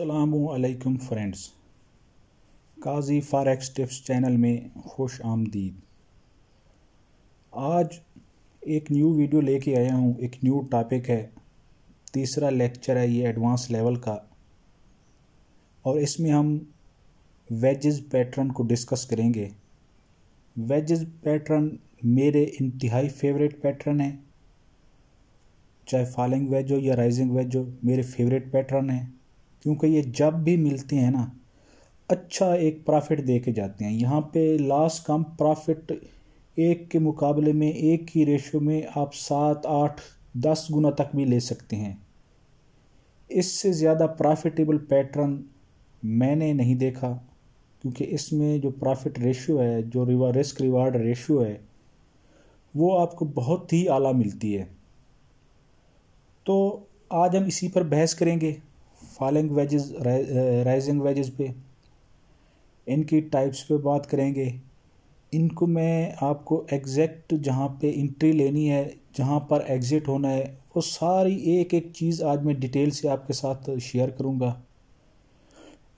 अलैक्म friends Qazi forex tips channel में खुश आमदीद आज एक न्यू वीडियो लेके आया हूँ एक न्यू टॉपिक है तीसरा लेक्चर है ये एडवांस लेवल का और इसमें हम वेजेस पैटर्न को डिस्कस करेंगे वेजेस पैटर्न मेरे इंतहाई फेवरेट पैटर्न है चाहे फॉलिंग वेज हो या राइजिंग वेज हो मेरे फेवरेट पैटर्न हैं क्योंकि ये जब भी मिलते हैं ना अच्छा एक प्रॉफिट दे के जाते हैं यहाँ पे लास्ट कम प्रॉफिट एक के मुकाबले में एक ही रेशो में आप सात आठ दस गुना तक भी ले सकते हैं इससे ज़्यादा प्रॉफिटेबल पैटर्न मैंने नहीं देखा क्योंकि इसमें जो प्रॉफिट रेशियो है जो रिवा रिस्क रिवार्ड रेशियो है वो आपको बहुत ही आला मिलती है तो आज हम इसी पर बहस करेंगे फॉलिंग वेजेस राइजिंग वेजेस पे इनकी टाइप्स पे बात करेंगे इनको मैं आपको एग्जैक्ट जहाँ पे इंट्री लेनी है जहाँ पर एग्ज़िट होना है वो सारी एक एक चीज़ आज मैं डिटेल से आपके साथ शेयर करूँगा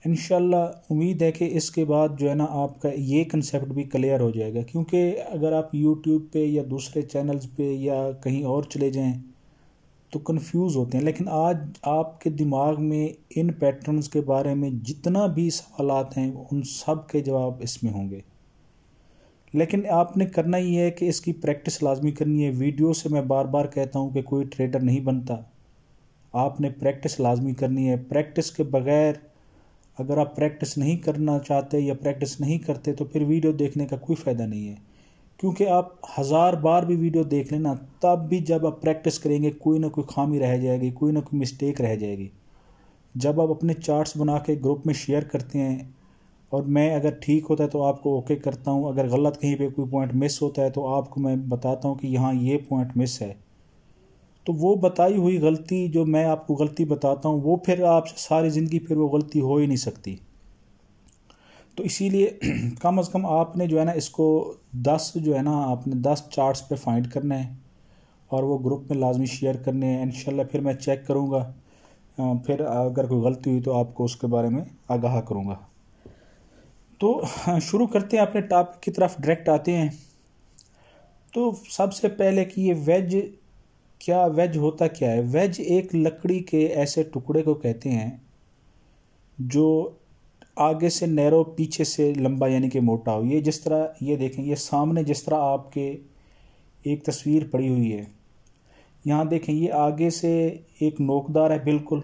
इन उम्मीद है कि इसके बाद जो है ना आपका ये कंसेप्ट भी क्लियर हो जाएगा क्योंकि अगर आप यूट्यूब पे या दूसरे चैनल्स पे या कहीं और चले जाएं तो कंफ्यूज होते हैं लेकिन आज आपके दिमाग में इन पैटर्न्स के बारे में जितना भी सवाल हैं उन सब के जवाब इसमें होंगे लेकिन आपने करना ही है कि इसकी प्रैक्टिस लाजमी करनी है वीडियो से मैं बार बार कहता हूँ कि कोई ट्रेडर नहीं बनता आपने प्रैक्टिस लाजमी करनी है प्रैक्टिस के बगैर अगर आप प्रैक्टिस नहीं करना चाहते या प्रैक्टिस नहीं करते तो फिर वीडियो देखने का कोई फ़ायदा नहीं है क्योंकि आप हज़ार बार भी वीडियो देख लेना तब भी जब आप प्रैक्टिस करेंगे कोई ना कोई खामी रह जाएगी कोई ना कोई मिस्टेक रह जाएगी जब आप अपने चार्ट्स बना के ग्रुप में शेयर करते हैं और मैं अगर ठीक होता है तो आपको ओके करता हूँ अगर गलत कहीं पे कोई पॉइंट मिस होता है तो आपको मैं बताता हूँ कि यहाँ ये पॉइंट मिस है तो वो बताई हुई गलती जो मैं आपको गलती बताता हूँ वो फिर आप सारी ज़िंदगी फिर वो गलती हो ही नहीं सकती तो इसीलिए कम अज़ कम आपने जो है ना इसको दस जो है ना आपने दस चार्ट्स पे फाइंड करने हैं और वो ग्रुप में लाजमी शेयर करने हैं इन फिर मैं चेक करूँगा फिर अगर कोई गलती हुई तो आपको उसके बारे में आगाह करूँगा तो शुरू करते हैं अपने टॉपिक की तरफ डायरेक्ट आते हैं तो सबसे पहले कि ये वेज क्या वेज होता क्या है वेज एक लकड़ी के ऐसे टुकड़े को कहते हैं जो आगे से नैरो पीछे से लंबा यानी कि मोटा हो ये जिस तरह ये देखें ये सामने जिस तरह आपके एक तस्वीर पड़ी हुई है यहाँ देखें ये आगे से एक नोकदार है बिल्कुल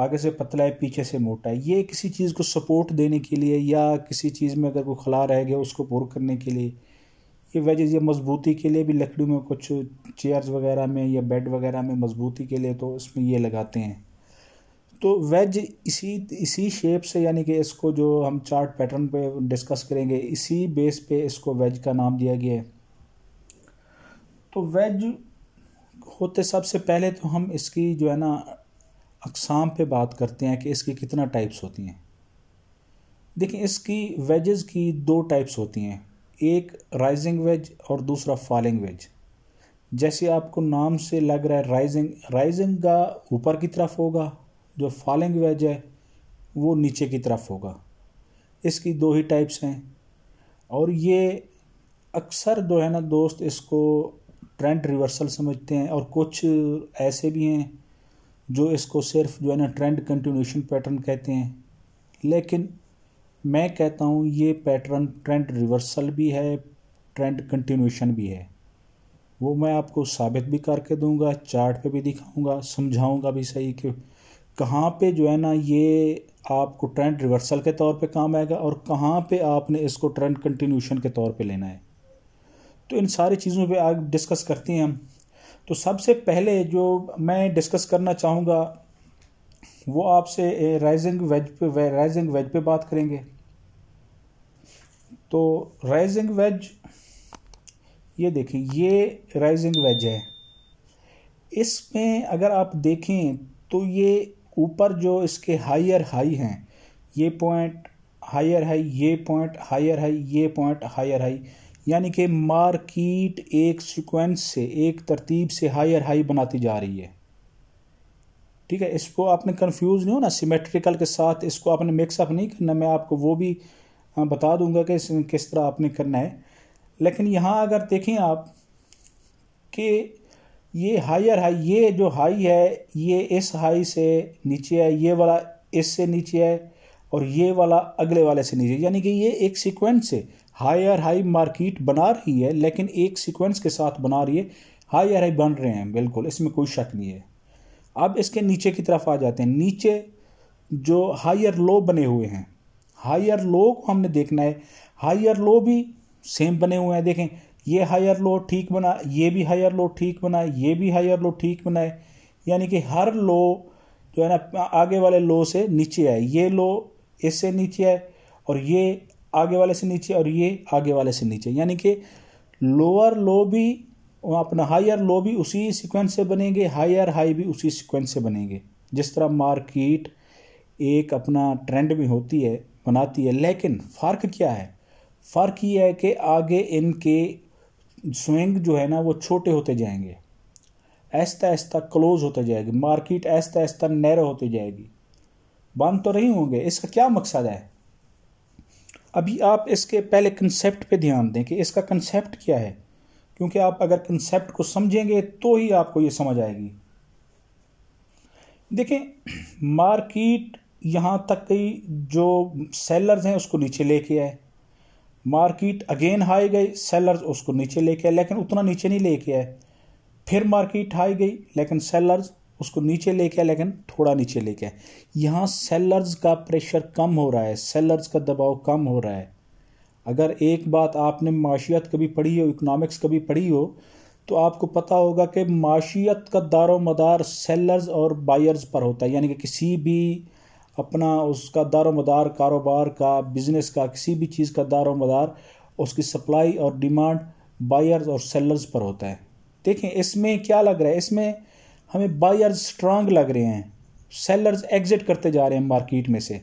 आगे से पतला है पीछे से मोटा है ये किसी चीज़ को सपोर्ट देने के लिए या किसी चीज़ में अगर कोई खला रह गया उसको पूर करने के लिए ये वजह या मजबूती के लिए भी लकड़ी में कुछ चेयर्स वगैरह में या बेड वगैरह में मजबूती के लिए तो इसमें ये लगाते हैं तो वेज इसी इसी शेप से यानी कि इसको जो हम चार्ट पैटर्न पे डिस्कस करेंगे इसी बेस पे इसको वेज का नाम दिया गया है तो वेज होते सबसे पहले तो हम इसकी जो है ना अकसाम पे बात करते हैं कि इसकी कितना टाइप्स होती हैं देखिए इसकी वेजेस की दो टाइप्स होती हैं एक राइजिंग वेज और दूसरा फॉलिंग वेज जैसे आपको नाम से लग रहा है राइजिंग राइजिंग का ऊपर की तरफ होगा जो फॉलिंग वेज है वो नीचे की तरफ होगा इसकी दो ही टाइप्स हैं और ये अक्सर जो है ना दोस्त इसको ट्रेंड रिवर्सल समझते हैं और कुछ ऐसे भी हैं जो इसको सिर्फ जो है ना ट्रेंड कंटिन्यूशन पैटर्न कहते हैं लेकिन मैं कहता हूँ ये पैटर्न ट्रेंड रिवर्सल भी है ट्रेंड कंटिन्यूशन भी है वो मैं आपको साबित भी करके दूंगा चार्ट पे भी दिखाऊंगा समझाऊंगा भी सही कि कहाँ पे जो है ना ये आपको ट्रेंड रिवर्सल के तौर पे काम आएगा और कहाँ पे आपने इसको ट्रेंड कंटिन्यूशन के तौर पे लेना है तो इन सारी चीज़ों पे आज डिस्कस करते हैं हम तो सबसे पहले जो मैं डिस्कस करना चाहूँगा वो आपसे राइजिंग वेज पे राइजिंग वेज पे बात करेंगे तो राइजिंग वेज ये देखें ये राइजिंग वेज है इसमें अगर आप देखें तो ये ऊपर जो इसके हायर हाई हैं ये पॉइंट हायर हाई ये पॉइंट हायर हाई ये पॉइंट हायर हाई यानी कि मार्किट एक सीक्वेंस से एक तरतीब से हायर हाई बनाती जा रही है ठीक है इसको आपने कंफ्यूज नहीं होना सिमेट्रिकल के साथ इसको आपने मिक्सअप नहीं करना मैं आपको वो भी बता दूंगा कि किस तरह आपने करना है लेकिन यहाँ अगर देखें आप कि ये हायर हाई ये जो हाई है ये इस हाई से नीचे है ये वाला इससे नीचे है और ये वाला अगले वाले से नीचे यानी कि ये एक सीक्वेंस से हायर हाई मार्केट बना रही है लेकिन एक सीक्वेंस के साथ बना रही है हायर हाई बन रहे हैं बिल्कुल इसमें कोई शक नहीं है अब इसके नीचे की तरफ आ जाते हैं नीचे जो हायर लो बने हुए हैं हायर लो को हमने देखना है हायर लो भी सेम बने हुए हैं देखें ये हायर लो ठीक बना ये भी हायर लो ठीक बनाए ये भी हायर लो ठीक बनाए यानी कि हर लो जो है ना आगे वाले लो से नीचे आए ये लो इससे नीचे आए और ये आगे वाले से नीचे और ये आगे वाले से नीचे यानी कि लोअर लो भी अपना हायर लो भी उसी सीक्वेंस से बनेंगे हायर हाई भी उसी सीक्वेंस से बनेंगे जिस तरह मार्केट एक अपना ट्रेंड भी होती है बनाती है लेकिन फ़र्क क्या है फ़र्क ये है कि आगे इनके स्विंग जो है ना वो छोटे होते जाएंगे ऐसा ऐसा क्लोज होते जाएगी मार्केट ऐसा ऐसा नैरो होती जाएगी बंद तो नहीं होंगे इसका क्या मकसद है अभी आप इसके पहले कंसेप्ट पे ध्यान दें कि इसका कंसेप्ट क्या है क्योंकि आप अगर कंसेप्ट को समझेंगे तो ही आपको ये समझ आएगी देखें मार्केट यहाँ तक कि जो सेलर्स हैं उसको नीचे लेके आए मार्केट अगेन हाई गई सेलर्स उसको नीचे लेके आए लेकिन उतना नीचे नहीं लेके आए फिर मार्केट हाई गई लेकिन सेलर्स उसको नीचे लेके आए लेकिन थोड़ा नीचे लेके आए यहाँ सेलर्स का प्रेशर कम हो रहा है सेलर्स का दबाव कम हो रहा है अगर एक बात आपने माशियत कभी पढ़ी हो इकोनॉमिक्स कभी पढ़ी हो तो आपको पता होगा कि माशियत का दारो मदार सेलर्स और बायर्स पर होता है यानी कि किसी भी अपना उसका दारो मदार कारोबार का बिज़नेस का किसी भी चीज़ का दारो मदार उसकी सप्लाई और डिमांड बायर्स और सेलर्स पर होता है देखें इसमें क्या लग रहा है इसमें हमें बायर्स स्ट्रांग लग रहे हैं सेलर्स एग्जिट करते जा रहे हैं मार्केट में से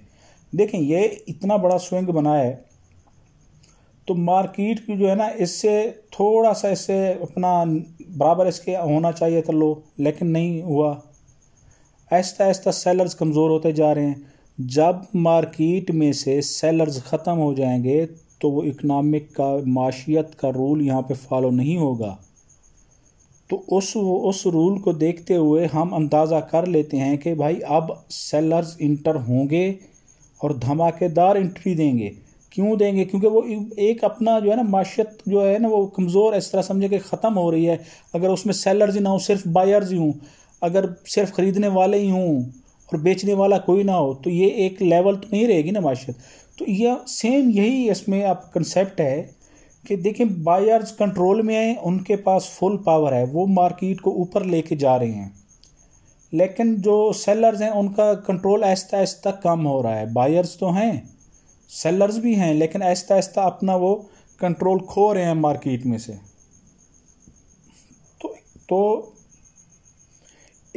देखें ये इतना बड़ा स्विंग बना है तो मार्केट की जो है ना इससे थोड़ा सा इससे अपना बराबर इसके होना चाहिए था लो लेकिन नहीं हुआ आहिस्ता आहिस्ता सेलर्स कमज़ोर होते जा रहे हैं जब मार्किट में से सेलर्स ख़त्म हो जाएंगे तो वो इकनॉमिक का माशियत का रूल यहाँ पे फॉलो नहीं होगा तो उस उस रूल को देखते हुए हम अंदाज़ा कर लेते हैं कि भाई अब सेलर्स इंटर होंगे और धमाकेदार एंट्री देंगे क्यों देंगे क्योंकि वो एक अपना जो है ना माशियत जो है ना वो कमज़ोर इस तरह समझे कि ख़त्म हो रही है अगर उसमें सेलर्स ही ना हो सिर्फ बायर्स ही हों अगर सिर्फ ख़रीदने वाले ही हों और बेचने वाला कोई ना हो तो ये एक लेवल तो नहीं रहेगी ना माशरत तो यह सेम यही इसमें आप कंसेप्ट है कि देखें बायर्स कंट्रोल में हैं उनके पास फुल पावर है वो मार्केट को ऊपर लेके जा रहे हैं लेकिन जो सेलर्स हैं उनका कंट्रोल आहिस्ता आहिस्ता कम हो रहा है बायर्स तो हैं सेलर्स भी हैं लेकिन आहिस्ता आहिस्ता अपना वो कंट्रोल खो रहे हैं मार्केट में से तो तो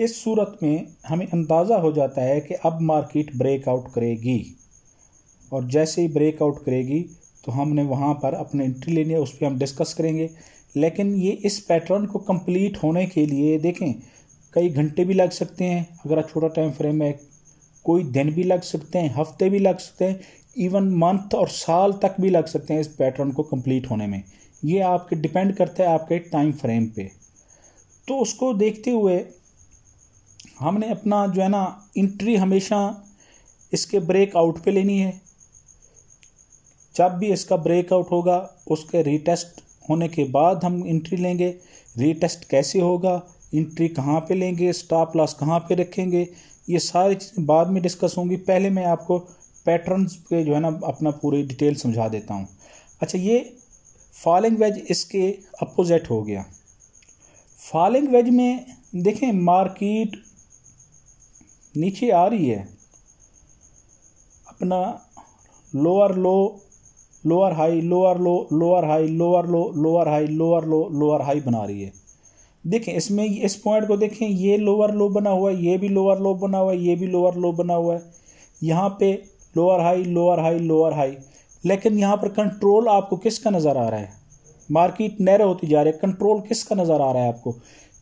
इस सूरत में हमें अंदाज़ा हो जाता है कि अब मार्केट ब्रेकआउट करेगी और जैसे ही ब्रेकआउट करेगी तो हमने वहाँ पर अपने एंट्री लेनी है उस पर हम डिस्कस करेंगे लेकिन ये इस पैटर्न को कंप्लीट होने के लिए देखें कई घंटे भी लग सकते हैं अगर छोटा टाइम फ्रेम है कोई दिन भी लग सकते हैं हफ्ते भी लग सकते हैं इवन मंथ और साल तक भी लग सकते हैं इस पैटर्न को कंप्लीट होने में ये आपके डिपेंड करता है आपके टाइम फ्रेम पे तो उसको देखते हुए हमने अपना जो है ना इंट्री हमेशा इसके ब्रेक आउट पे लेनी है जब भी इसका ब्रेक आउट होगा उसके रीटेस्ट होने के बाद हम इंट्री लेंगे रीटेस्ट कैसे होगा इंट्री कहाँ पे लेंगे स्टॉप लॉस कहाँ पे रखेंगे ये सारी चीज़ें बाद में डिस्कस होंगी पहले मैं आपको पैटर्न्स पे जो है ना अपना पूरी डिटेल समझा देता हूँ अच्छा ये फॉलिंग वेज इसके अपोजिट हो गया फॉलिंग वेज में देखें मार्केट नीचे आ रही है अपना lower low lower high lower low lower high lower low lower high lower low lower high बना रही है देखें इसमें इस पॉइंट को देखें ये लोअर लो बना हुआ है ये भी लोअर लो बना हुआ है ये भी लोअर लो बना हुआ है यहाँ पे lower high lower high lower high लेकिन यहाँ पर कंट्रोल आपको किसका नज़र आ रहा है मार्केट नैरो होती जा रही है कंट्रोल किसका नज़र आ रहा है आपको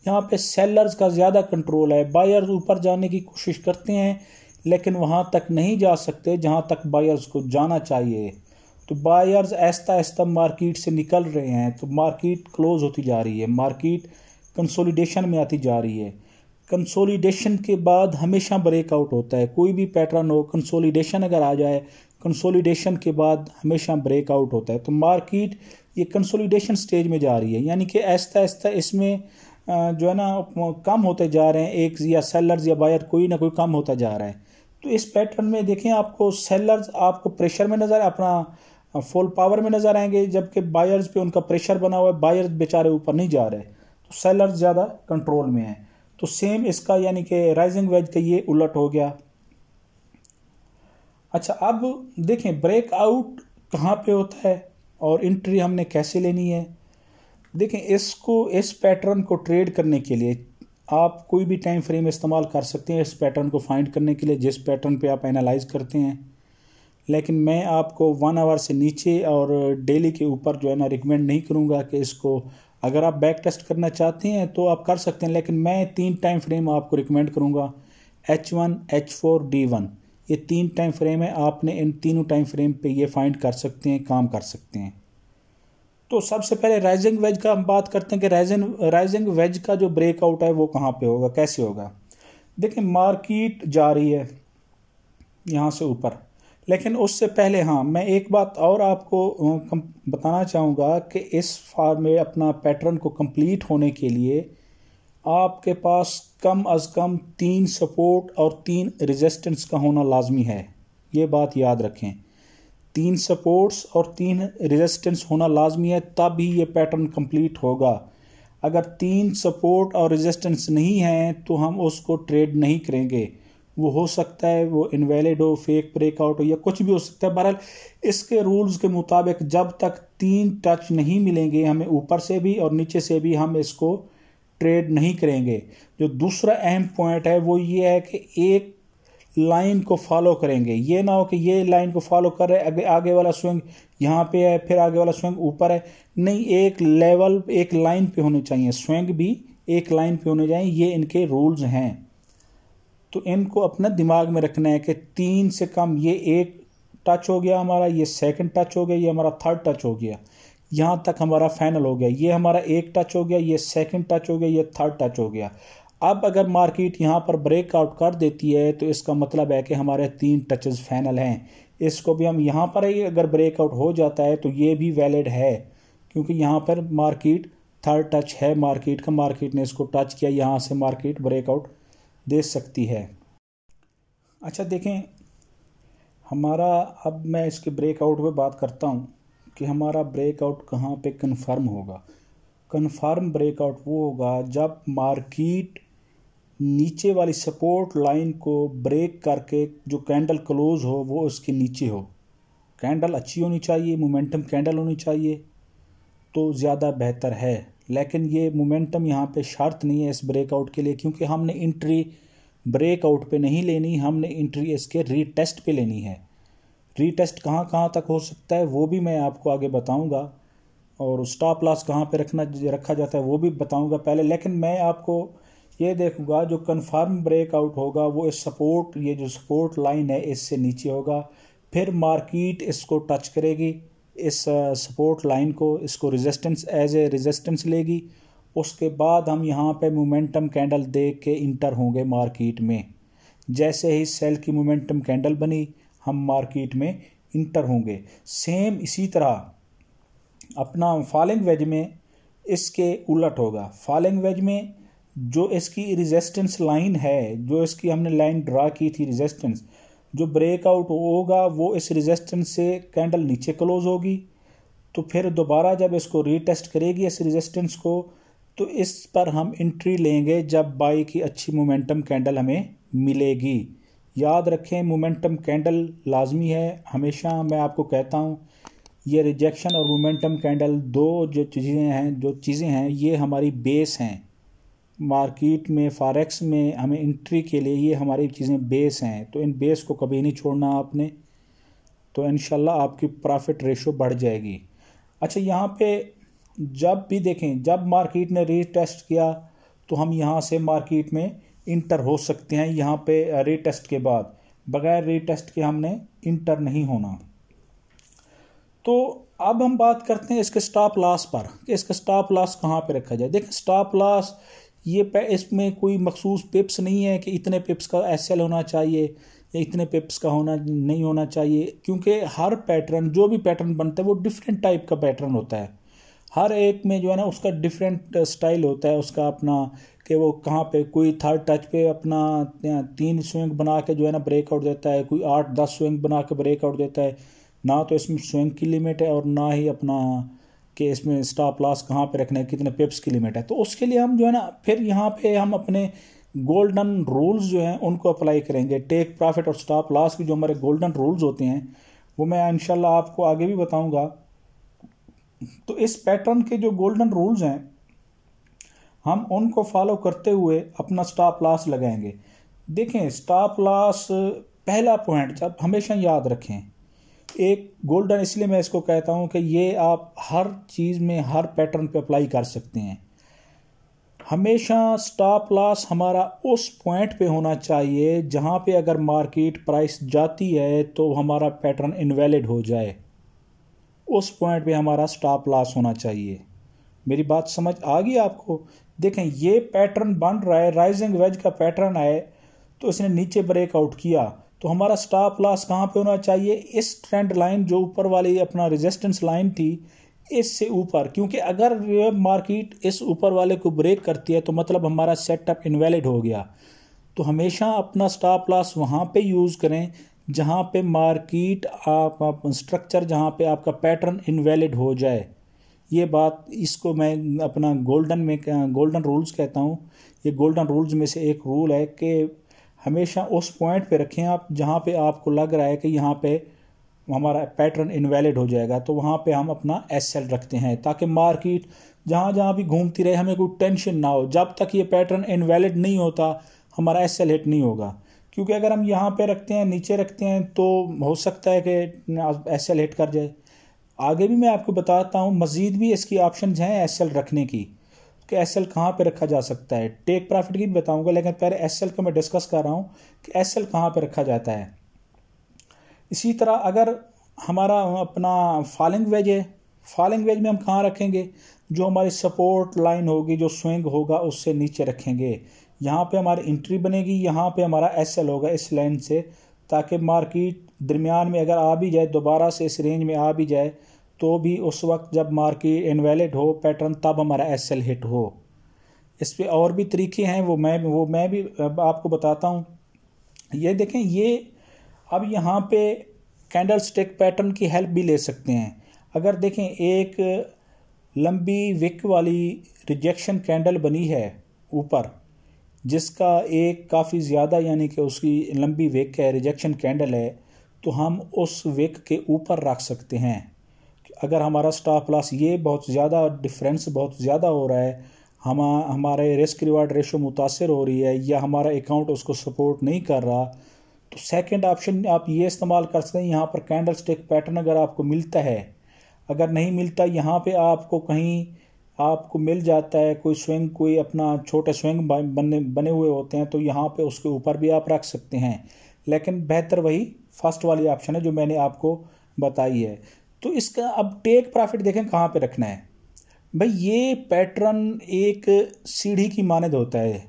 यहाँ पे सेलर्स का ज़्यादा कंट्रोल है बायर्स ऊपर जाने की कोशिश करते हैं लेकिन वहाँ तक नहीं जा सकते जहाँ तक बायर्स को जाना चाहिए तो बायर्स ऐसा ऐसा मार्केट से निकल रहे हैं तो मार्केट क्लोज होती जा रही है मार्केट कंसोलिडेशन में आती जा रही है कंसोलिडेशन के बाद हमेशा ब्रेकआउट होता है कोई भी पैटर्न हो कंसोलिडेशन अगर आ जाए कंसोलिडेशन के बाद हमेशा ब्रेकआउट होता है तो मार्केट ये कंसोलिडेशन स्टेज में जा रही है यानी कि ऐसा ऐसा इसमें जो है ना कम होते जा रहे हैं एक या सेलर्स या बायर कोई ना कोई कम होता जा रहा है तो इस पैटर्न में देखें आपको सेलर्स आपको प्रेशर में नज़र अपना फुल पावर में नज़र आएंगे जबकि बायर्स पे उनका प्रेशर बना हुआ है बायर्स बेचारे ऊपर नहीं जा रहे तो सेलर्स ज़्यादा कंट्रोल में हैं तो सेम इसका यानी कि राइजिंग वेज का ये उलट हो गया अच्छा अब देखें ब्रेकआउट कहाँ पे होता है और इंट्री हमने कैसे लेनी है देखें इसको इस पैटर्न को ट्रेड करने के लिए आप कोई भी टाइम फ्रेम इस्तेमाल कर सकते हैं इस पैटर्न को फाइंड करने के लिए जिस पैटर्न पे आप एनालाइज करते हैं लेकिन मैं आपको वन आवर से नीचे और डेली के ऊपर जो है ना रिकमेंड नहीं करूँगा कि इसको अगर आप बैक टेस्ट करना चाहते हैं तो आप कर सकते हैं लेकिन मैं तीन टाइम फ्रेम आपको रिकमेंड करूँगा H one H four D one ये तीन टाइम फ्रेम है आपने इन तीनों टाइम फ्रेम पे ये फाइंड कर सकते हैं काम कर सकते हैं तो सबसे पहले राइजिंग वेज का हम बात करते हैं कि राइजिंग राइजिंग वेज का जो ब्रेकआउट है वो कहाँ पे होगा कैसे होगा देखिए मार्केट जा रही है यहाँ से ऊपर लेकिन उससे पहले हाँ मैं एक बात और आपको बताना चाहूँगा कि इस फार्म में अपना पैटर्न को कंप्लीट होने के लिए आपके पास कम अज़ कम तीन सपोर्ट और तीन रेजिस्टेंस का होना लाजमी है ये बात याद रखें तीन सपोर्ट्स और तीन रेजिस्टेंस होना लाजमी है तब ही ये पैटर्न कंप्लीट होगा अगर तीन सपोर्ट और रेजिस्टेंस नहीं हैं तो हम उसको ट्रेड नहीं करेंगे वो हो सकता है वो इनवैलिड हो फेक ब्रेकआउट हो या कुछ भी हो सकता है बहरहाल इसके रूल्स के मुताबिक जब तक तीन टच नहीं मिलेंगे हमें ऊपर से भी और नीचे से भी हम इसको ट्रेड नहीं करेंगे जो दूसरा अहम पॉइंट है वो ये है कि एक लाइन को फॉलो करेंगे ये ना हो कि ये लाइन को फॉलो कर रहे अगे आगे वाला स्विंग यहाँ पे है फिर आगे वाला स्विंग ऊपर है नहीं एक लेवल एक लाइन पे होने चाहिए स्विंग भी एक लाइन पे होने चाहिए ये इनके रूल्स हैं तो इनको अपना दिमाग में रखना है कि तीन से कम ये एक टच हो गया हमारा ये सेकंड टच हो गया ये हमारा थर्ड टच हो गया यहाँ तक हमारा फाइनल हो गया ये हमारा एक टच हो गया ये सेकंड टच हो गया ये थर्ड टच हो गया अब अगर मार्केट यहाँ पर ब्रेकआउट कर देती है तो इसका मतलब है कि हमारे तीन टचेस फाइनल हैं इसको भी हम यहाँ पर ही अगर ब्रेकआउट हो जाता है तो ये भी वैलिड है क्योंकि यहाँ पर मार्केट थर्ड टच है मार्केट का मार्केट ने इसको टच किया यहाँ से मार्केट ब्रेकआउट दे सकती है अच्छा देखें हमारा अब मैं इसके ब्रेकआउट पे बात करता हूँ कि हमारा ब्रेकआउट कहाँ पे कन्फर्म होगा कन्फर्म ब्रेकआउट वो होगा जब मार्केट नीचे वाली सपोर्ट लाइन को ब्रेक करके जो कैंडल क्लोज हो वो उसके नीचे हो कैंडल अच्छी होनी चाहिए मोमेंटम कैंडल होनी चाहिए तो ज़्यादा बेहतर है लेकिन ये मोमेंटम यहाँ पे शर्त नहीं है इस ब्रेकआउट के लिए क्योंकि हमने इंट्री ब्रेकआउट पे नहीं लेनी हमने इंट्री इसके रीटेस्ट पे लेनी है रीटेस्ट कहाँ कहाँ तक हो सकता है वो भी मैं आपको आगे बताऊँगा और स्टॉप लॉस कहाँ पे रखना रखा जाता है वो भी बताऊँगा पहले लेकिन मैं आपको ये देखूंगा जो कन्फर्म ब्रेकआउट होगा वो इस सपोर्ट ये जो सपोर्ट लाइन है इससे नीचे होगा फिर मार्किट इसको टच करेगी इस सपोर्ट लाइन को इसको रेजिस्टेंस एज ए रेजिस्टेंस लेगी उसके बाद हम यहाँ पे मोमेंटम कैंडल देख के इंटर होंगे मार्किट में जैसे ही सेल की मोमेंटम कैंडल बनी हम मार्किट में इंटर होंगे सेम इसी तरह अपना फॉलिंग वेज में इसके उलट होगा फॉलिंग वेज में जो इसकी रेजिस्टेंस लाइन है जो इसकी हमने लाइन ड्रा की थी रेजिस्टेंस जो ब्रेकआउट होगा वो इस रेजिस्टेंस से कैंडल नीचे क्लोज होगी तो फिर दोबारा जब इसको रीटेस्ट करेगी इस रेजिस्टेंस को तो इस पर हम एंट्री लेंगे जब बाई की अच्छी मोमेंटम कैंडल हमें मिलेगी याद रखें मोमेंटम कैंडल लाजमी है हमेशा मैं आपको कहता हूँ ये रिजेक्शन और मोमेंटम कैंडल दो जो चीज़ें हैं जो चीज़ें हैं ये हमारी बेस हैं मार्केट में फॉरेक्स में हमें इंट्री के लिए ये हमारी चीज़ें बेस हैं तो इन बेस को कभी नहीं छोड़ना आपने तो इन आपकी प्रॉफिट रेशो बढ़ जाएगी अच्छा यहाँ पे जब भी देखें जब मार्केट ने रीटेस्ट किया तो हम यहाँ से मार्केट में इंटर हो सकते हैं यहाँ पे रीटेस्ट के बाद बगैर रीटेस्ट के हमने इंटर नहीं होना तो अब हम बात करते हैं इसके स्टॉप लॉस पर कि इसका स्टॉप लॉस कहाँ पे रखा जाए देखें स्टॉप लॉस ये इसमें कोई मखसूस पिप्स नहीं है कि इतने पिप्स का एस होना चाहिए या इतने पिप्स का होना नहीं होना चाहिए क्योंकि हर पैटर्न जो भी पैटर्न बनता है वो डिफरेंट टाइप का पैटर्न होता है हर एक में जो है ना उसका डिफरेंट स्टाइल होता है उसका अपना कि वो कहाँ पे कोई थर्ड टच पे अपना तीन स्विंग बना के जो है ना ब्रेकआउट देता है कोई आठ दस स्विंग बना के ब्रेकआउट देता है ना तो इसमें स्विंग की लिमिट है और ना ही अपना कि इसमें स्टॉप लॉस कहाँ पे रखना है कितने पिप्स की लिमिट है तो उसके लिए हम जो है ना फिर यहाँ पे हम अपने गोल्डन रूल्स जो हैं उनको अप्लाई करेंगे टेक प्रॉफिट और स्टॉप लॉस की जो हमारे गोल्डन रूल्स होते हैं वो मैं इन आपको आगे भी बताऊँगा तो इस पैटर्न के जो गोल्डन रूल्स हैं हम उनको फॉलो करते हुए अपना स्टॉप लॉस लगाएंगे देखें स्टॉप लॉस पहला पॉइंट जब हमेशा याद रखें एक गोल्डन इसलिए मैं इसको कहता हूँ कि ये आप हर चीज़ में हर पैटर्न पे अप्लाई कर सकते हैं हमेशा स्टॉप लॉस हमारा उस पॉइंट पे होना चाहिए जहाँ पे अगर मार्केट प्राइस जाती है तो हमारा पैटर्न इनवैलिड हो जाए उस पॉइंट पे हमारा स्टॉप लॉस होना चाहिए मेरी बात समझ आ गई आपको देखें ये पैटर्न बन रहा है राइजिंग वेज का पैटर्न है तो इसने नीचे ब्रेकआउट किया तो हमारा स्टॉप लॉस कहाँ पे होना चाहिए इस ट्रेंड लाइन जो ऊपर वाली अपना रेजिस्टेंस लाइन थी इससे ऊपर क्योंकि अगर मार्केट इस ऊपर वाले को ब्रेक करती है तो मतलब हमारा सेटअप इनवैलिड हो गया तो हमेशा अपना स्टॉप लॉस वहाँ पे यूज़ करें जहाँ पे मार्केट आप, स्ट्रक्चर जहाँ पे आपका पैटर्न इनवैलिड हो जाए ये बात इसको मैं अपना गोल्डन में गोल्डन रूल्स कहता हूँ ये गोल्डन रूल्स में से एक रूल है कि हमेशा उस पॉइंट पे रखें आप जहाँ पे आपको लग रहा है कि यहाँ पे हमारा पैटर्न इनवैलिड हो जाएगा तो वहाँ पे हम अपना एस एल रखते हैं ताकि मार्केट जहाँ जहाँ भी घूमती रहे हमें कोई टेंशन ना हो जब तक ये पैटर्न इनवैलिड नहीं होता हमारा एस एल हिट नहीं होगा क्योंकि अगर हम यहाँ पे रखते हैं नीचे रखते हैं तो हो सकता है कि एस एल हिट कर जाए आगे भी मैं आपको बताता हूँ मज़ीद भी इसकी ऑप्शन हैं एस एल रखने की कि एस एल कहाँ पर रखा जा सकता है टेक प्रॉफिट की भी बताऊँगा लेकिन पहले एस एल का मैं डिस्कस कर रहा हूँ कि एस एल कहाँ पर रखा जाता है इसी तरह अगर हमारा अपना फॉलिंग वेज है फॉलिंग वेज में हम कहाँ रखेंगे जो हमारी सपोर्ट लाइन होगी जो स्विंग होगा उससे नीचे रखेंगे यहाँ पे हमारी एंट्री बनेगी यहाँ पे हमारा एस एल होगा इस लाइन से ताकि मार्केट दरमियान में अगर आ भी जाए दोबारा से इस रेंज में आ भी जाए तो भी उस वक्त जब मार्केट इनवैलिड हो पैटर्न तब हमारा एस एल हिट हो इस पर और भी तरीके हैं वो मैं वो मैं भी आपको बताता हूँ ये देखें ये अब यहाँ पे कैंडल स्टिक पैटर्न की हेल्प भी ले सकते हैं अगर देखें एक लंबी विक वाली रिजेक्शन कैंडल बनी है ऊपर जिसका एक काफ़ी ज़्यादा यानी कि उसकी लंबी विक है रिजेक्शन कैंडल है तो हम उस विक के ऊपर रख सकते हैं अगर हमारा स्टाफ लॉस ये बहुत ज़्यादा डिफरेंस बहुत ज़्यादा हो रहा है हम हमारे रिस्क रिवार्ड रेशो मुतासर हो रही है या हमारा अकाउंट उसको सपोर्ट नहीं कर रहा तो सेकेंड ऑप्शन आप ये इस्तेमाल कर सकते हैं यहाँ पर कैंडल स्टिक पैटर्न अगर आपको मिलता है अगर नहीं मिलता यहाँ पे आपको कहीं आपको मिल जाता है कोई स्विंग कोई अपना छोटे स्विंग बने बने हुए होते हैं तो यहाँ पे उसके ऊपर भी आप रख सकते हैं लेकिन बेहतर वही फर्स्ट वाली ऑप्शन है जो मैंने आपको बताई है तो इसका अब टेक प्रॉफिट देखें कहाँ पे रखना है भाई ये पैटर्न एक सीढ़ी की मानद होता है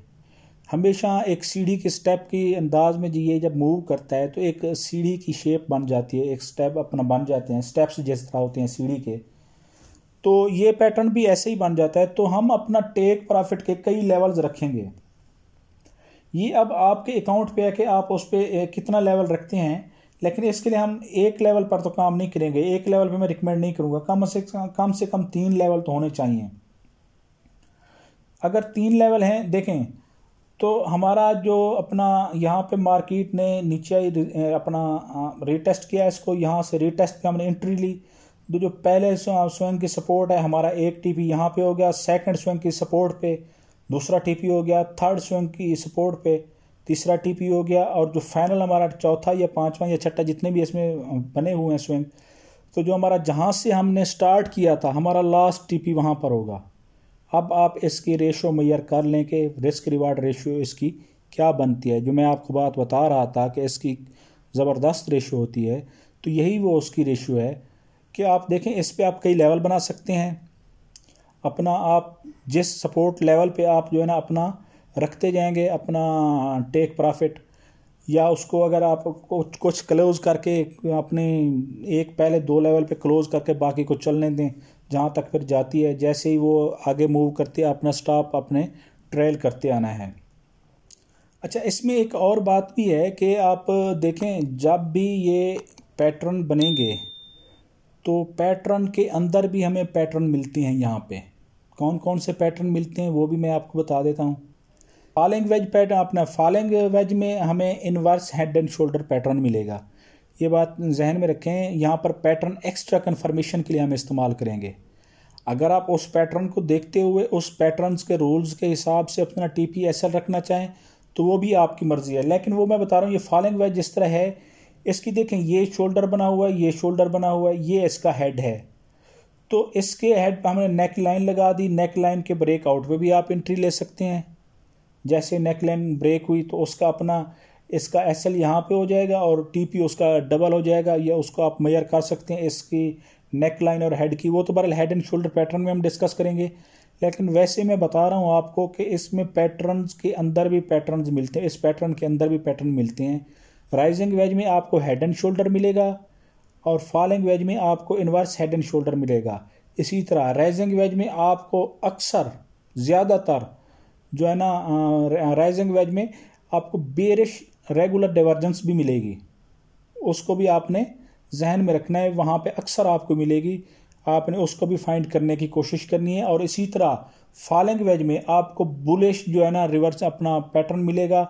हमेशा एक सीढ़ी के स्टेप के अंदाज में ये जब मूव करता है तो एक सीढ़ी की शेप बन जाती है एक स्टेप अपना बन जाते हैं स्टेप्स जिस तरह होते हैं सीढ़ी के तो ये पैटर्न भी ऐसे ही बन जाता है तो हम अपना टेक प्रॉफिट के कई लेवल्स रखेंगे ये अब आपके अकाउंट पे है कि आप उस पर कितना लेवल रखते हैं लेकिन इसके लिए हम एक लेवल पर तो काम नहीं करेंगे एक लेवल पर मैं रिकमेंड नहीं करूँगा कम से कम से कम तीन लेवल तो होने चाहिए अगर तीन लेवल हैं देखें तो हमारा जो अपना यहाँ पे मार्केट ने नीचे अपना रीटेस्ट किया इसको यहाँ से रीटेस्ट पे हमने एंट्री ली तो जो पहले स्वयं की सपोर्ट है हमारा एक टी पी यहाँ पर हो गया सेकेंड स्वयं की सपोर्ट पे दूसरा टी पी हो गया थर्ड स्वयं की सपोर्ट पे तीसरा टीपी हो गया और जो फाइनल हमारा चौथा या पाँचवा या छठा जितने भी इसमें बने हुए हैं स्वयं तो जो हमारा जहाँ से हमने स्टार्ट किया था हमारा लास्ट टीपी वहाँ पर होगा अब आप इसकी रेशो मैयर कर लें कि रिस्क रिवार्ड रेशियो इसकी क्या बनती है जो मैं आपको बात बता रहा था कि इसकी ज़बरदस्त रेशो होती है तो यही वो उसकी रेशो है कि आप देखें इस पर आप कई लेवल बना सकते हैं अपना आप जिस सपोर्ट लेवल पे आप जो है ना अपना रखते जाएंगे अपना टेक प्रॉफिट या उसको अगर आप कुछ कुछ क्लोज़ करके अपने एक पहले दो लेवल पे क्लोज़ करके बाकी को चलने दें जहाँ तक फिर जाती है जैसे ही वो आगे मूव करती है अपना स्टॉप अपने ट्रेल करते आना है अच्छा इसमें एक और बात भी है कि आप देखें जब भी ये पैटर्न बनेंगे तो पैटर्न के अंदर भी हमें पैटर्न मिलती हैं यहाँ पे कौन कौन से पैटर्न मिलते हैं वो भी मैं आपको बता देता हूँ फॉलिंग वेज पैटर्न अपना फॉलिंग वेज में हमें inverse head and shoulder pattern मिलेगा ये बात जहन में रखें यहाँ पर पैटर्न एक्स्ट्रा कन्फर्मेशन के लिए हम इस्तेमाल करेंगे अगर आप उस पैटर्न को देखते हुए उस पैटर्न के रूल्स के हिसाब से अपना टी पी एस एल रखना चाहें तो वो भी आपकी मर्ज़ी है लेकिन वो मैं बता रहा हूँ ये फॉलिंग वेज जिस तरह है इसकी देखें ये शोल्डर बना हुआ है ये शोल्डर बना हुआ है ये इसका हेड है तो इसके हेड पर हमने नेक लाइन लगा दी नेक लाइन के ब्रेकआउट पे भी आप एंट्री ले सकते हैं जैसे नेकलाइन ब्रेक हुई तो उसका अपना इसका एस एल यहाँ पर हो जाएगा और टी पी उसका डबल हो जाएगा या उसको आप मेयर कर सकते हैं इसकी नेक लाइन और हेड की वो तो बहरहाल हेड एंड शोल्डर पैटर्न में हम डिस्कस करेंगे लेकिन वैसे मैं बता रहा हूँ आपको कि इसमें पैटर्न के अंदर भी पैटर्न मिलते हैं इस पैटर्न के अंदर भी पैटर्न मिलते हैं राइजिंग वेज में आपको हेड एंड शोल्डर मिलेगा और फॉलिंग वेज में आपको इन्वर्स हेड एंड शोल्डर मिलेगा इसी तरह राइजिंग वेज में आपको अक्सर ज़्यादातर जो है ना राइजिंग वेज में आपको बेरिश रेगुलर डिवर्जेंस भी मिलेगी उसको भी आपने जहन में रखना है वहाँ पे अक्सर आपको मिलेगी आपने उसको भी फाइंड करने की कोशिश करनी है और इसी तरह फॉलिंग वेज में आपको बुलिश जो है ना रिवर्स अपना पैटर्न मिलेगा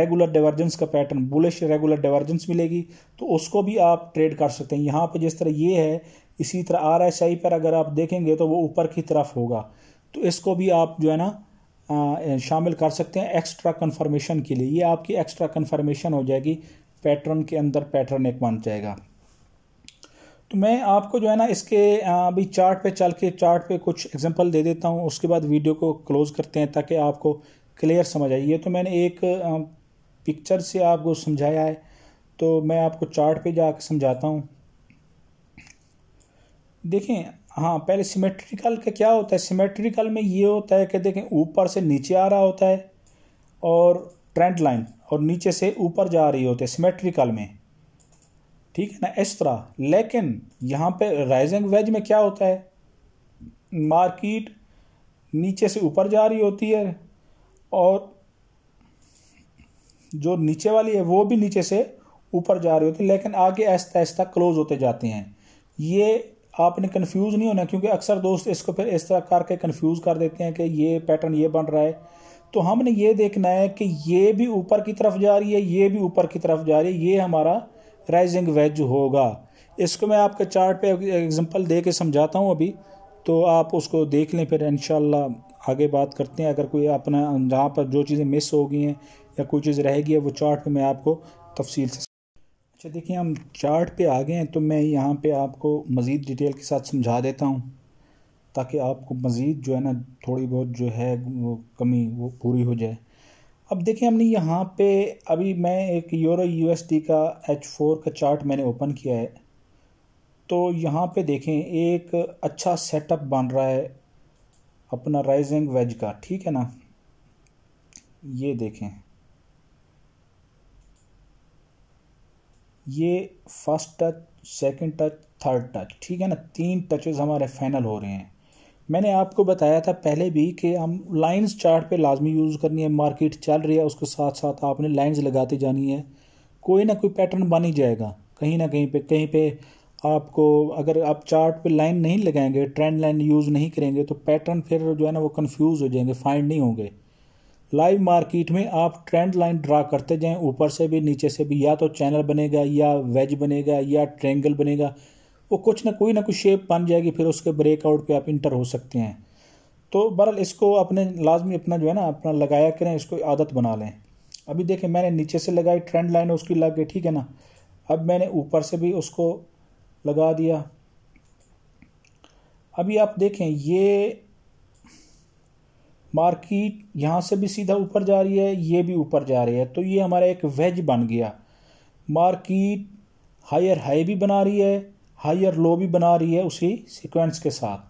रेगुलर डिवर्जेंस का पैटर्न बुलिश रेगुलर डिवर्जेंस मिलेगी तो उसको भी आप ट्रेड कर सकते हैं यहाँ पर जिस तरह ये है इसी तरह आर एस आई पर अगर आप देखेंगे तो वो ऊपर की तरफ होगा तो इसको भी आप जो है ना शामिल कर सकते हैं एक्स्ट्रा कन्फर्मेशन के लिए ये आपकी एक्स्ट्रा कन्फर्मेशन हो जाएगी पैटर्न के अंदर पैटर्न एक बन जाएगा तो मैं आपको जो है ना इसके अभी चार्ट पे चल के चार्ट पे कुछ एग्जांपल दे देता हूँ उसके बाद वीडियो को क्लोज़ करते हैं ताकि आपको क्लियर समझ आइए तो मैंने एक पिक्चर से आपको समझाया है तो मैं आपको चार्ट पे जा समझाता हूँ देखें हाँ पहले सिमेट्रिकल का क्या होता है सिमेट्रिकल में ये होता है कि देखें ऊपर से नीचे आ रहा होता है और ट्रेंड लाइन और नीचे से ऊपर जा रही होती है सिमेट्रिकल में ठीक है ना इस तरह लेकिन यहाँ पे राइजिंग वेज में क्या होता है मार्किट नीचे से ऊपर जा रही होती है और जो नीचे वाली है वो भी नीचे से ऊपर जा रही होती है लेकिन आगे ऐसा ऐसा क्लोज होते जाते हैं ये आपने कन्फ्यूज़ नहीं होना क्योंकि अक्सर दोस्त इसको फिर इस तरह करके कन्फ्यूज़ कर देते हैं कि ये पैटर्न ये बन रहा है तो हमने ये देखना है कि ये भी ऊपर की तरफ जा रही है ये भी ऊपर की तरफ जा रही है ये हमारा राइजिंग वेज होगा इसको मैं आपके चार्ट पे एग्जांपल दे के समझाता हूँ अभी तो आप उसको देख लें फिर इन आगे बात करते हैं अगर कोई अपना जहाँ पर जो चीज़ें मिस हो गई हैं या कोई चीज़ रहेगी है वो चार्ट पे मैं आपको तफसील से अच्छा देखिए हम चार्ट पे आ गए हैं तो मैं यहाँ पे आपको मज़ीद डिटेल के साथ समझा देता हूँ ताकि आपको मज़ीद जो है ना थोड़ी बहुत जो है वो कमी वो पूरी हो जाए अब देखिए हमने यहाँ पे अभी मैं एक यूरो यूएसडी का एच फोर का चार्ट मैंने ओपन किया है तो यहाँ पे देखें एक अच्छा सेटअप बन रहा है अपना राइजिंग वेज का ठीक है ना ये देखें ये first touch second touch third touch ठीक है ना तीन टचेस हमारे फाइनल हो रहे हैं मैंने आपको बताया था पहले भी कि हम लाइंस चार्ट पे लाजमी यूज़ करनी है मार्केट चल रही है उसके साथ साथ आपने लाइंस लगाते जानी है कोई ना कोई पैटर्न बन ही जाएगा कहीं ना कहीं पे कहीं पे आपको अगर आप चार्ट पे लाइन नहीं लगाएंगे ट्रेंड लाइन यूज़ नहीं करेंगे तो पैटर्न फिर जो है ना वो कन्फ्यूज़ हो जाएंगे फाइंड नहीं होंगे लाइव मार्केट में आप ट्रेंड लाइन ड्रा करते जाएं ऊपर से भी नीचे से भी या तो चैनल बनेगा या वेज बनेगा या ट्रेंगल बनेगा वो कुछ ना कोई ना कुछ शेप बन जाएगी फिर उसके ब्रेकआउट पे आप इंटर हो सकते हैं तो बहरहाल इसको अपने लाजमी अपना जो है ना अपना लगाया करें इसको आदत बना लें अभी देखें मैंने नीचे से लगाई ट्रेंड लाइन उसकी लग गई ठीक है ना अब मैंने ऊपर से भी उसको लगा दिया अभी आप देखें ये मार्केट यहाँ से भी सीधा ऊपर जा रही है ये भी ऊपर जा रही है तो ये हमारा एक वेज बन गया मार्केट हायर हाई भी बना रही है हायर लो भी बना रही है उसी सीक्वेंस के साथ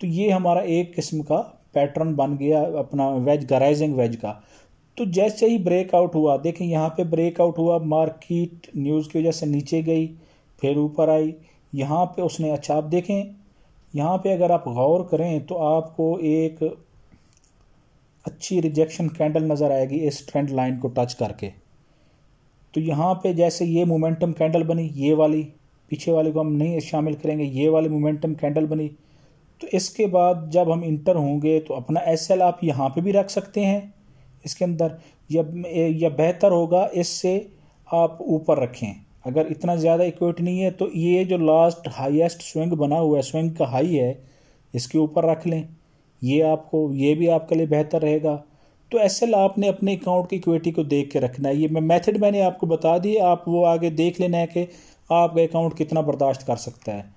तो ये हमारा एक किस्म का पैटर्न बन गया अपना वेज का राइजिंग वेज का तो जैसे ही ब्रेकआउट हुआ देखें यहाँ पे ब्रेकआउट हुआ मार्केट न्यूज़ की वजह से नीचे गई फिर ऊपर आई यहाँ पे उसने अच्छा आप देखें यहाँ पे अगर आप गौर करें तो आपको एक अच्छी रिजेक्शन कैंडल नज़र आएगी इस ट्रेंड लाइन को टच करके तो यहाँ पे जैसे ये मोमेंटम कैंडल बनी ये वाली पीछे वाले को हम नहीं शामिल करेंगे ये वाली मोमेंटम कैंडल बनी तो इसके बाद जब हम इंटर होंगे तो अपना एस एल आप यहाँ पे भी रख सकते हैं इसके अंदर या या बेहतर होगा इससे आप ऊपर रखें अगर इतना ज़्यादा इक्विट नहीं है तो ये जो लास्ट हाईएस्ट स्विंग बना हुआ है स्विंग का हाई है इसके ऊपर रख लें ये आपको ये भी आपके लिए बेहतर रहेगा तो एस एल आपने अपने अकाउंट की इक्विटी को देख के रखना है ये मैं मेथड मैंने आपको बता दी आप वो आगे देख लेना है कि आपका अकाउंट कितना बर्दाश्त कर सकता है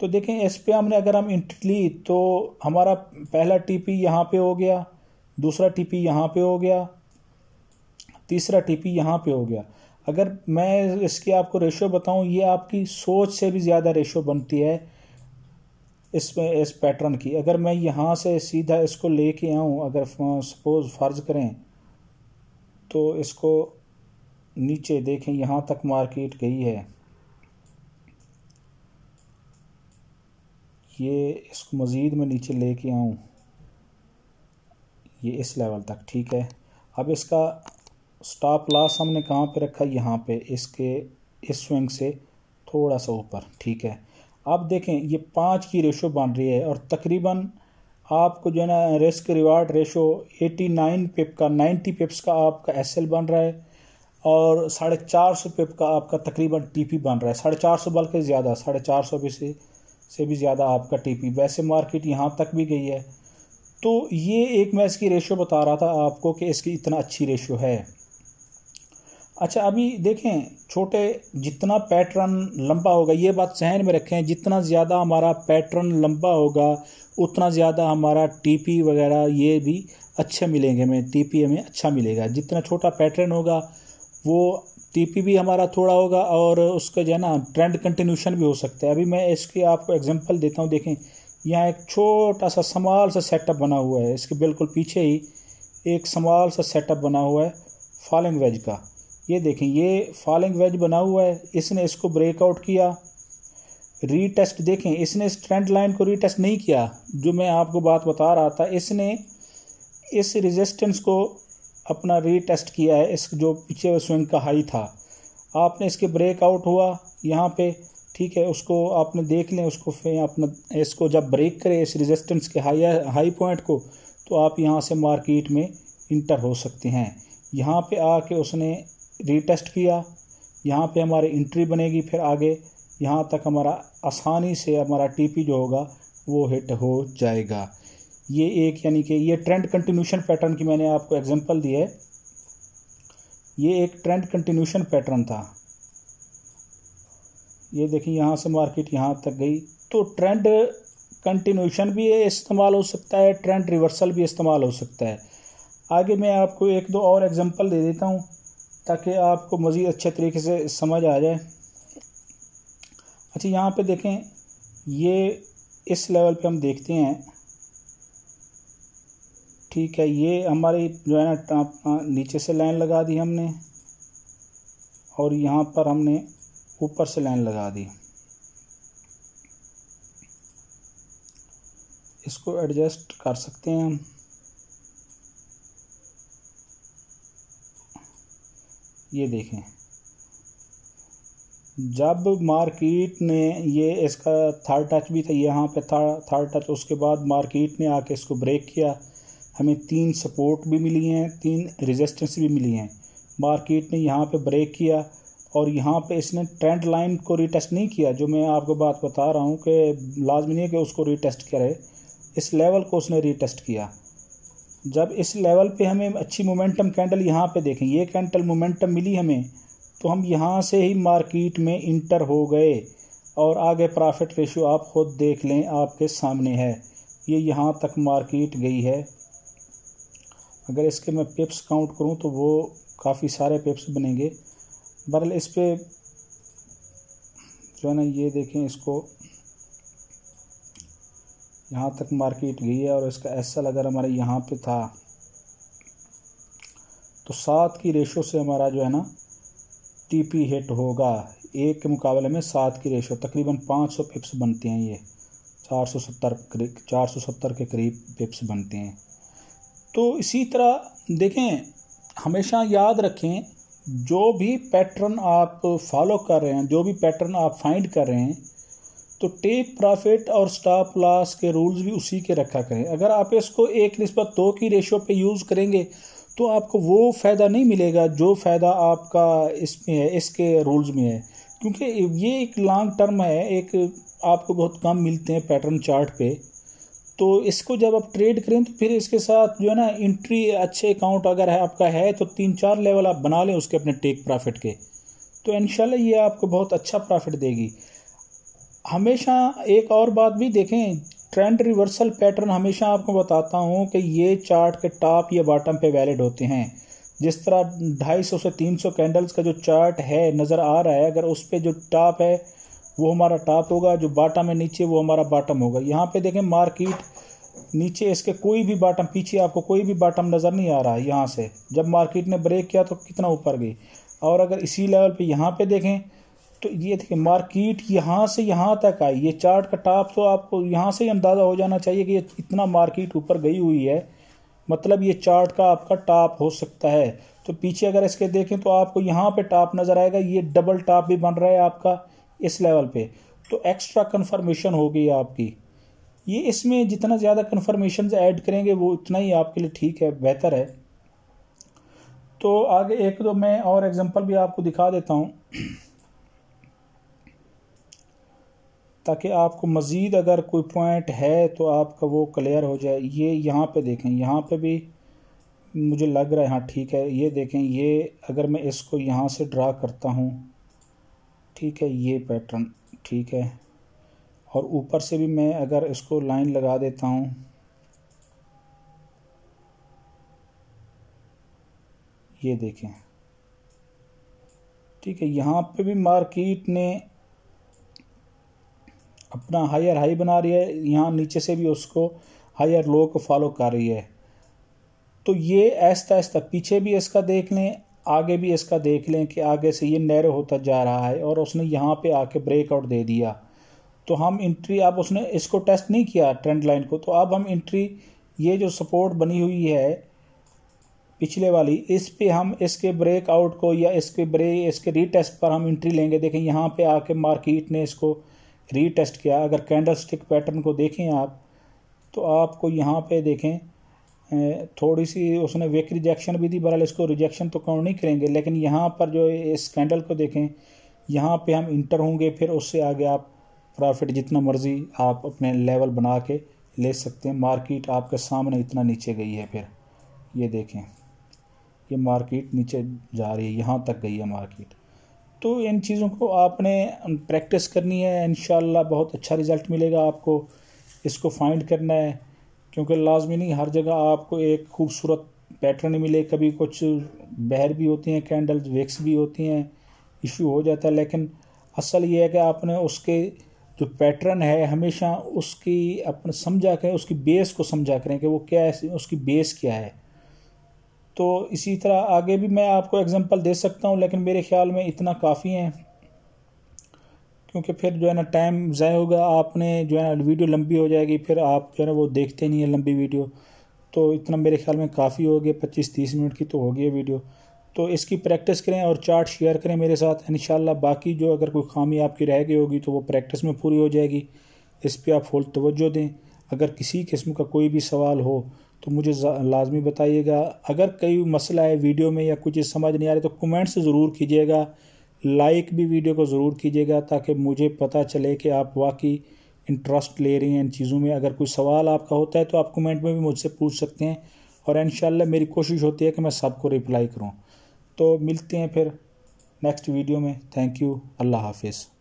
तो देखें एस पे हमने अगर हम इंट ली तो हमारा पहला टी पी यहाँ पर हो गया दूसरा टी पी यहाँ पर हो गया तीसरा टी पी यहाँ पर हो गया अगर मैं इसकी आपको रेशो बताऊँ ये आपकी सोच से भी ज़्यादा रेशो बनती है इसमें इस पैटर्न की अगर मैं यहाँ से सीधा इसको ले के आऊँ अगर सपोज़ फ़र्ज़ करें तो इसको नीचे देखें यहाँ तक मार्केट गई है ये इसको मज़ीद में नीचे ले के आऊँ ये इस लेवल तक ठीक है अब इसका स्टॉप लॉस हमने कहाँ पे रखा यहाँ पे इसके इस स्विंग से थोड़ा सा ऊपर ठीक है आप देखें ये पाँच की रेशो बन रही है और तकरीबन आपको जो है ना रिस्क रिवार्ड रेशो 89 पिप का 90 पिप्स का आपका एस बन रहा है और साढ़े चार सौ पिप का आपका तकरीबन टीपी बन रहा है साढ़े चार सौ बल्कि ज़्यादा साढ़े चार सौ से से भी ज़्यादा आपका टीपी वैसे मार्केट यहाँ तक भी गई है तो ये एक मैं इसकी रेशो बता रहा था आपको कि इसकी इतना अच्छी रेशो है अच्छा अभी देखें छोटे जितना पैटर्न लंबा होगा ये बात सहन में रखें जितना ज़्यादा हमारा पैटर्न लंबा होगा उतना ज़्यादा हमारा टीपी वगैरह ये भी अच्छे मिलेंगे हमें टीपी हमें अच्छा मिलेगा जितना छोटा पैटर्न होगा वो टीपी भी हमारा थोड़ा होगा और उसका जो है ना ट्रेंड कंटिन्यूशन भी हो सकता है अभी मैं इसके आपको एग्जाम्पल देता हूँ देखें यहाँ एक छोटा सा समाल सा सेटअप बना हुआ है इसके बिल्कुल पीछे ही एक समाल सा सेटअप बना हुआ है फॉलिंग वेज का ये देखें ये फॉलिंग वेज बना हुआ है इसने इसको ब्रेकआउट किया रीटेस्ट देखें इसने इस ट्रेंड लाइन को रीटेस्ट नहीं किया जो मैं आपको बात बता रहा था इसने इस रेजिस्टेंस को अपना रीटेस्ट किया है इस जो पीछे स्विंग का हाई था आपने इसके ब्रेकआउट हुआ यहाँ पे ठीक है उसको आपने देख लें उसको फिर अपना इसको जब ब्रेक करें इस रेजिस्टेंस के हाई हाई पॉइंट को तो आप यहाँ से मार्केट में इंटर हो सकते हैं यहाँ पे आके उसने रीटेस्ट किया यहाँ पे हमारी इंट्री बनेगी फिर आगे यहाँ तक हमारा आसानी से हमारा टीपी जो होगा वो हिट हो जाएगा ये एक यानी कि ये ट्रेंड कंटिन्यूशन पैटर्न की मैंने आपको एग्जांपल दी है ये एक ट्रेंड कंटिन्यूशन पैटर्न था ये देखिए यहाँ से मार्केट यहाँ तक गई तो ट्रेंड कंटिन्यूशन भी इस्तेमाल हो सकता है ट्रेंड रिवर्सल भी इस्तेमाल हो सकता है आगे मैं आपको एक दो और एग्जांपल दे देता हूँ ताकि आपको मज़ीद अच्छे तरीके से समझ आ जाए अच्छा यहाँ पे देखें ये इस लेवल पे हम देखते हैं ठीक है ये हमारी जो है ना नीचे से लाइन लगा दी हमने और यहाँ पर हमने ऊपर से लाइन लगा दी इसको एडजस्ट कर सकते हैं हम ये देखें जब मार्केट ने ये इसका थर्ड टच भी था यहाँ पे था थर्ड टच उसके बाद मार्केट ने आके इसको ब्रेक किया हमें तीन सपोर्ट भी मिली हैं तीन रेजिस्टेंस भी मिली हैं मार्केट ने यहाँ पे ब्रेक किया और यहाँ पे इसने ट्रेंड लाइन को रिटेस्ट नहीं किया जो मैं आपको बात बता रहा हूँ कि लाजमी नहीं है कि उसको रिटेस्ट करे इस लेवल को उसने रिटेस्ट किया जब इस लेवल पे हमें अच्छी मोमेंटम कैंडल यहाँ पे देखें ये कैंडल मोमेंटम मिली हमें तो हम यहाँ से ही मार्केट में इंटर हो गए और आगे प्रॉफिट रेशियो आप खुद देख लें आपके सामने है ये यहाँ तक मार्केट गई है अगर इसके मैं पिप्स काउंट करूँ तो वो काफ़ी सारे पिप्स बनेंगे बरल इस पर जो है ना ये देखें इसको यहाँ तक मार्केट गई है और इसका एस अगर हमारे यहाँ पे था तो सात की रेशो से हमारा जो है ना टीपी हिट होगा एक के मुकाबले में सात की रेशो तकरीबन पाँच सौ पिप्स बनते हैं ये चार सौ सत्तर चार सौ सत्तर के करीब पिप्स बनते हैं तो इसी तरह देखें हमेशा याद रखें जो भी पैटर्न आप फॉलो कर रहे हैं जो भी पैटर्न आप फाइंड कर रहे हैं तो टेक प्रॉफिट और स्टॉप लॉस के रूल्स भी उसी के रखा करें अगर आप इसको एक नस्बत दो की रेशो पे यूज़ करेंगे तो आपको वो फ़ायदा नहीं मिलेगा जो फ़ायदा आपका इसमें है इसके रूल्स में है क्योंकि ये एक लॉन्ग टर्म है एक आपको बहुत कम मिलते हैं पैटर्न चार्ट पे तो इसको जब आप ट्रेड करें तो फिर इसके साथ जो है ना इंट्री अच्छे अकाउंट अगर है आपका है तो तीन चार लेवल आप बना लें उसके अपने टेक प्रॉफिट के तो इन ये आपको बहुत अच्छा प्रॉफिट देगी हमेशा एक और बात भी देखें ट्रेंड रिवर्सल पैटर्न हमेशा आपको बताता हूँ कि ये चार्ट के टॉप या बॉटम पे वैलिड होते हैं जिस तरह 250 से 300 कैंडल्स का जो चार्ट है नज़र आ रहा है अगर उस पर जो टॉप है वो हमारा टॉप होगा जो बॉटम है नीचे वो हमारा बाटम होगा यहाँ पे देखें मार्केट नीचे इसके कोई भी बाटम पीछे आपको कोई भी बाटम नज़र नहीं आ रहा है यहाँ से जब मार्केट ने ब्रेक किया तो कितना ऊपर गई और अगर इसी लेवल पे यहाँ पे देखें ये देखिए मार्केट यहाँ से यहाँ तक आई ये चार्ट का टॉप तो आपको यहाँ से ही अंदाज़ा हो जाना चाहिए कि ये इतना मार्केट ऊपर गई हुई है मतलब ये चार्ट का आपका टॉप हो सकता है तो पीछे अगर इसके देखें तो आपको यहाँ पे टॉप नज़र आएगा ये डबल टॉप भी बन रहा है आपका इस लेवल पे तो एक्स्ट्रा कन्फर्मेशन हो गई आपकी ये इसमें जितना ज़्यादा कन्फर्मेशन ऐड करेंगे वो उतना ही आपके लिए ठीक है बेहतर है तो आगे एक दो मैं और एग्जांपल भी आपको दिखा देता हूँ ताकि आपको मज़ीद अगर कोई पॉइंट है तो आपका वो क्लियर हो जाए ये यहाँ पे देखें यहाँ पे भी मुझे लग रहा है हाँ ठीक है ये देखें ये अगर मैं इसको यहाँ से ड्रा करता हूँ ठीक है ये पैटर्न ठीक है और ऊपर से भी मैं अगर इसको लाइन लगा देता हूँ ये देखें ठीक है यहाँ पे भी मार्केट ने अपना हायर हाई बना रही है यहाँ नीचे से भी उसको हायर लो को फॉलो कर रही है तो ये ऐसा ऐसा पीछे भी इसका देख लें आगे भी इसका देख लें कि आगे से ये नैरो होता जा रहा है और उसने यहाँ पे आके ब्रेकआउट दे दिया तो हम इंट्री अब उसने इसको टेस्ट नहीं किया ट्रेंड लाइन को तो अब हम इंट्री ये जो सपोर्ट बनी हुई है पिछले वाली इस पे हम इसके ब्रेकआउट को या इसके ब्रेक इसके रीटेस्ट पर हम इंट्री लेंगे देखें यहाँ पे आके मार्केट ने इसको रीटेस्ट किया अगर कैंडल स्टिक पैटर्न को देखें आप तो आपको यहाँ पे देखें थोड़ी सी उसने वेक रिजेक्शन भी दी बहरहाल इसको रिजेक्शन तो कौन नहीं करेंगे लेकिन यहाँ पर जो इस कैंडल को देखें यहाँ पे हम इंटर होंगे फिर उससे आगे आप प्रॉफिट जितना मर्ज़ी आप अपने लेवल बना के ले सकते हैं मार्केट आपके सामने इतना नीचे गई है फिर ये देखें ये मार्केट नीचे जा रही है यहाँ तक गई है मार्केट तो इन चीज़ों को आपने प्रैक्टिस करनी है इन बहुत अच्छा रिज़ल्ट मिलेगा आपको इसको फाइंड करना है क्योंकि लाजमी नहीं हर जगह आपको एक खूबसूरत पैटर्न मिले कभी कुछ बहर भी होती हैं कैंडल्स वेक्स भी होती हैं इशू हो जाता है लेकिन असल ये है कि आपने उसके जो पैटर्न है हमेशा उसकी अपने समझा करें उसकी बेस को समझा करें कि वो क्या है उसकी बेस क्या है तो इसी तरह आगे भी मैं आपको एग्जांपल दे सकता हूँ लेकिन मेरे ख्याल में इतना काफ़ी है क्योंकि फिर जो है ना टाइम ज़ाय होगा आपने जो है ना वीडियो लंबी हो जाएगी फिर आप जो है ना वो देखते नहीं है लंबी वीडियो तो इतना मेरे ख्याल में काफ़ी होगी पच्चीस तीस मिनट की तो होगी वीडियो तो इसकी प्रैक्टिस करें और चार्ट शेयर करें मेरे साथ इन बाकी जो अगर कोई खामी आपकी रह गई होगी तो वो प्रैक्टिस में पूरी हो जाएगी इस पर आप फुल तोज्जो दें अगर किसी किस्म का कोई भी सवाल हो तो मुझे लाजमी बताइएगा अगर कोई मसला है वीडियो में या कुछ समझ नहीं आ रही तो कमेंट्स ज़रूर कीजिएगा लाइक भी वीडियो को ज़रूर कीजिएगा ताकि मुझे पता चले कि आप वाकई इंटरेस्ट ले रही हैं इन चीज़ों में अगर कोई सवाल आपका होता है तो आप कमेंट में भी मुझसे पूछ सकते हैं और इन मेरी कोशिश होती है कि मैं सबको रिप्लाई करूँ तो मिलते हैं फिर नेक्स्ट वीडियो में थैंक यू अल्लाह हाफिज़